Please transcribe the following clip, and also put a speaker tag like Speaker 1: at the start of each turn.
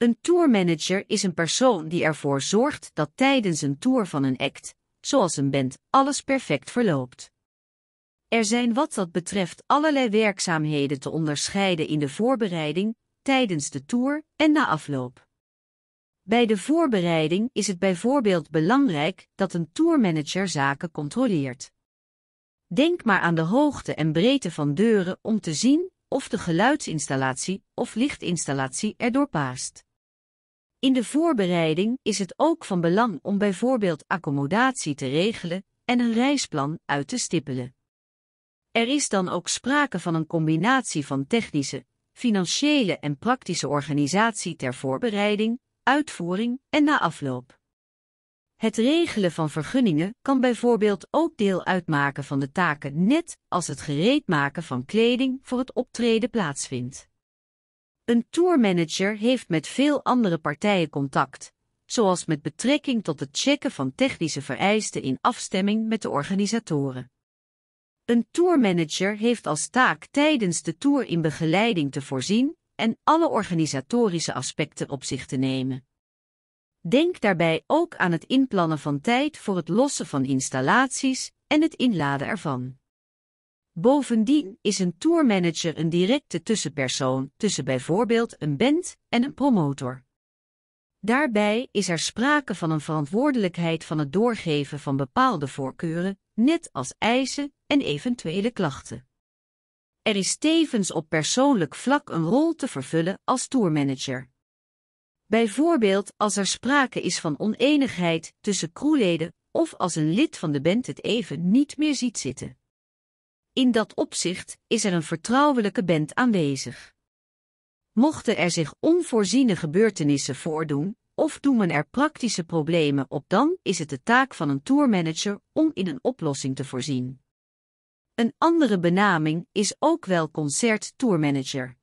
Speaker 1: Een tourmanager is een persoon die ervoor zorgt dat tijdens een tour van een act, zoals een band, alles perfect verloopt. Er zijn wat dat betreft allerlei werkzaamheden te onderscheiden in de voorbereiding, tijdens de tour en na afloop. Bij de voorbereiding is het bijvoorbeeld belangrijk dat een tourmanager zaken controleert. Denk maar aan de hoogte en breedte van deuren om te zien of de geluidsinstallatie of lichtinstallatie erdoor paast. In de voorbereiding is het ook van belang om bijvoorbeeld accommodatie te regelen en een reisplan uit te stippelen. Er is dan ook sprake van een combinatie van technische, financiële en praktische organisatie ter voorbereiding, uitvoering en na afloop. Het regelen van vergunningen kan bijvoorbeeld ook deel uitmaken van de taken net als het gereed maken van kleding voor het optreden plaatsvindt. Een tourmanager heeft met veel andere partijen contact, zoals met betrekking tot het checken van technische vereisten in afstemming met de organisatoren. Een tourmanager heeft als taak tijdens de tour in begeleiding te voorzien en alle organisatorische aspecten op zich te nemen. Denk daarbij ook aan het inplannen van tijd voor het lossen van installaties en het inladen ervan. Bovendien is een tourmanager een directe tussenpersoon tussen bijvoorbeeld een band en een promotor. Daarbij is er sprake van een verantwoordelijkheid van het doorgeven van bepaalde voorkeuren, net als eisen en eventuele klachten. Er is tevens op persoonlijk vlak een rol te vervullen als tourmanager. Bijvoorbeeld als er sprake is van oneenigheid tussen crewleden of als een lid van de band het even niet meer ziet zitten. In dat opzicht is er een vertrouwelijke band aanwezig. Mochten er zich onvoorziene gebeurtenissen voordoen, of doemen er praktische problemen op, dan is het de taak van een tourmanager om in een oplossing te voorzien. Een andere benaming is ook wel concert tourmanager.